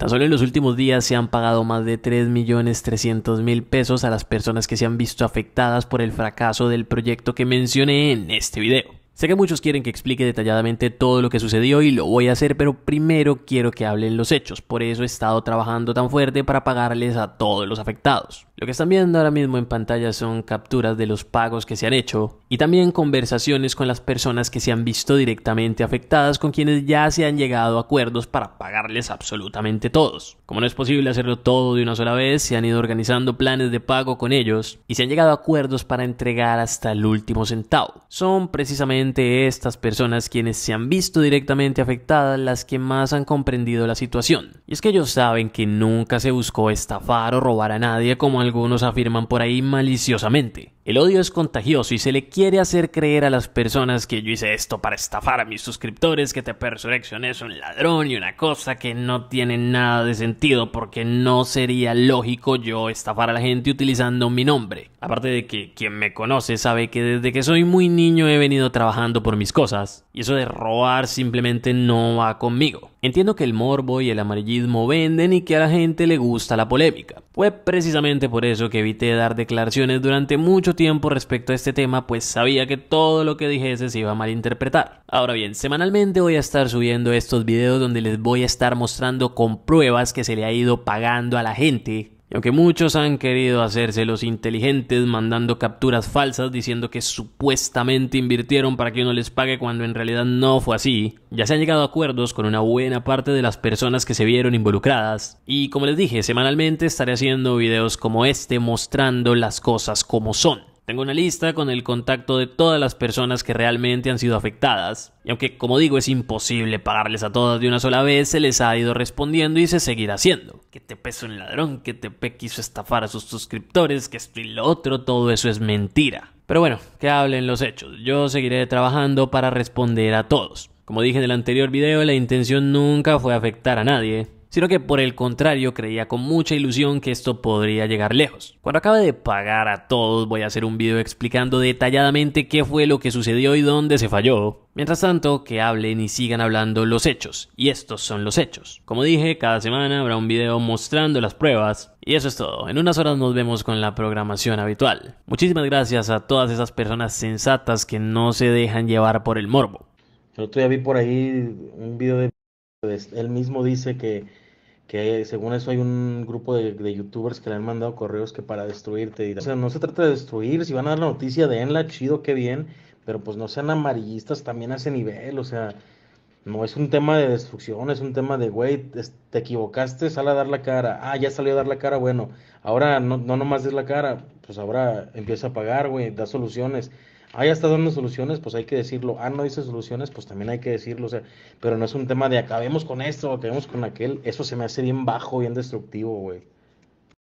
Tan solo en los últimos días se han pagado más de 3.300.000 pesos a las personas que se han visto afectadas por el fracaso del proyecto que mencioné en este video. Sé que muchos quieren que explique detalladamente todo lo que sucedió y lo voy a hacer, pero primero quiero que hablen los hechos, por eso he estado trabajando tan fuerte para pagarles a todos los afectados. Lo que están viendo ahora mismo en pantalla son capturas de los pagos que se han hecho y también conversaciones con las personas que se han visto directamente afectadas con quienes ya se han llegado a acuerdos para pagarles absolutamente todos. Como no es posible hacerlo todo de una sola vez, se han ido organizando planes de pago con ellos y se han llegado a acuerdos para entregar hasta el último centavo. Son precisamente estas personas quienes se han visto directamente afectadas las que más han comprendido la situación. Y es que ellos saben que nunca se buscó estafar o robar a nadie como algunos afirman por ahí maliciosamente. El odio es contagioso y se le quiere hacer creer a las personas que yo hice esto para estafar a mis suscriptores, que te Persurrection es un ladrón y una cosa que no tiene nada de sentido porque no sería lógico yo estafar a la gente utilizando mi nombre. Aparte de que quien me conoce sabe que desde que soy muy niño he venido trabajando por mis cosas, y eso de robar simplemente no va conmigo. Entiendo que el morbo y el amarillismo venden y que a la gente le gusta la polémica. Fue precisamente por eso que evité dar declaraciones durante mucho tiempo respecto a este tema, pues sabía que todo lo que dijese se iba a malinterpretar. Ahora bien, semanalmente voy a estar subiendo estos videos donde les voy a estar mostrando con pruebas que se le ha ido pagando a la gente y aunque muchos han querido hacerse los inteligentes mandando capturas falsas diciendo que supuestamente invirtieron para que uno les pague cuando en realidad no fue así, ya se han llegado a acuerdos con una buena parte de las personas que se vieron involucradas. Y como les dije, semanalmente estaré haciendo videos como este mostrando las cosas como son. Tengo una lista con el contacto de todas las personas que realmente han sido afectadas, y aunque como digo es imposible pagarles a todas de una sola vez, se les ha ido respondiendo y se seguirá haciendo. Que te peso un ladrón, que TP quiso estafar a sus suscriptores, que esto y lo otro, todo eso es mentira. Pero bueno, que hablen los hechos, yo seguiré trabajando para responder a todos. Como dije en el anterior video, la intención nunca fue afectar a nadie, sino que por el contrario creía con mucha ilusión que esto podría llegar lejos. Cuando acabe de pagar a todos voy a hacer un video explicando detalladamente qué fue lo que sucedió y dónde se falló. Mientras tanto, que hablen y sigan hablando los hechos, y estos son los hechos. Como dije, cada semana habrá un video mostrando las pruebas, y eso es todo. En unas horas nos vemos con la programación habitual. Muchísimas gracias a todas esas personas sensatas que no se dejan llevar por el morbo. Yo todavía vi por ahí un video de pues, él mismo dice que, según eso hay un grupo de, youtubers que le han mandado correos que para destruirte. o sea, no se trata de destruir, si van a dar la noticia de Enla, chido, qué bien, pero pues no sean amarillistas también a ese nivel, o sea, no es un tema de destrucción, es un tema de, güey, te equivocaste, sale a dar la cara, ah, ya salió a dar la cara, bueno, ahora no, no nomás des la cara, pues ahora empieza a pagar, güey, da soluciones ya está dando soluciones, pues hay que decirlo. Ah, no dice soluciones, pues también hay que decirlo. O sea, pero no es un tema de acabemos con esto, acabemos con aquel. Eso se me hace bien bajo, bien destructivo, güey.